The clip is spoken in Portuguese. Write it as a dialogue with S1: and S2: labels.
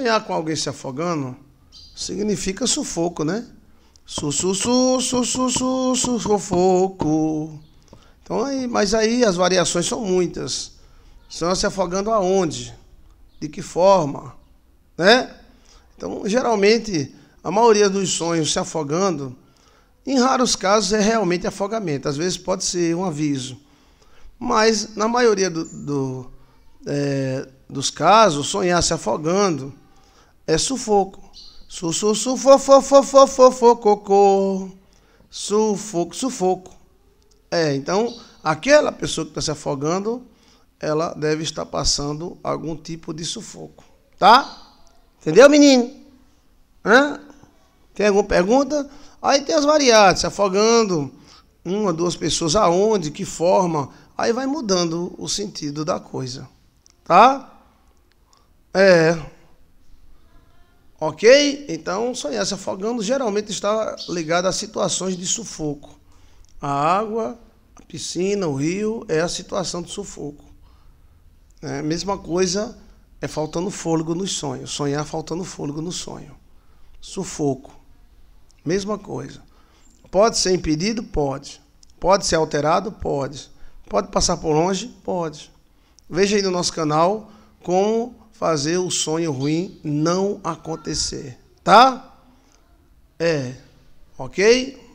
S1: Sonhar com alguém se afogando significa sufoco, né? Su, su, su, su, su, su, su sufoco. Então, aí, mas aí as variações são muitas. Sonhar se afogando aonde? De que forma? Né? Então, geralmente, a maioria dos sonhos se afogando, em raros casos é realmente afogamento. Às vezes pode ser um aviso. Mas, na maioria do, do é, dos casos, sonhar se afogando é sufoco. Su, su, su, fo, fo, fo, fo, fo, fo, Sufoco, sufoco. É, então, aquela pessoa que está se afogando, ela deve estar passando algum tipo de sufoco. Tá? Entendeu, menino? Hã? Tem alguma pergunta? Aí tem as variáveis, se afogando, uma, duas pessoas, aonde, que forma. Aí vai mudando o sentido da coisa. Tá? É. Ok? Então, sonhar se afogando geralmente está ligado a situações de sufoco. A água, a piscina, o rio é a situação de sufoco. É, mesma coisa é faltando fôlego nos sonhos. Sonhar faltando fôlego no sonho. Sufoco. Mesma coisa. Pode ser impedido? Pode. Pode ser alterado? Pode. Pode passar por longe? Pode. Veja aí no nosso canal como fazer o sonho ruim não acontecer, tá? É, ok?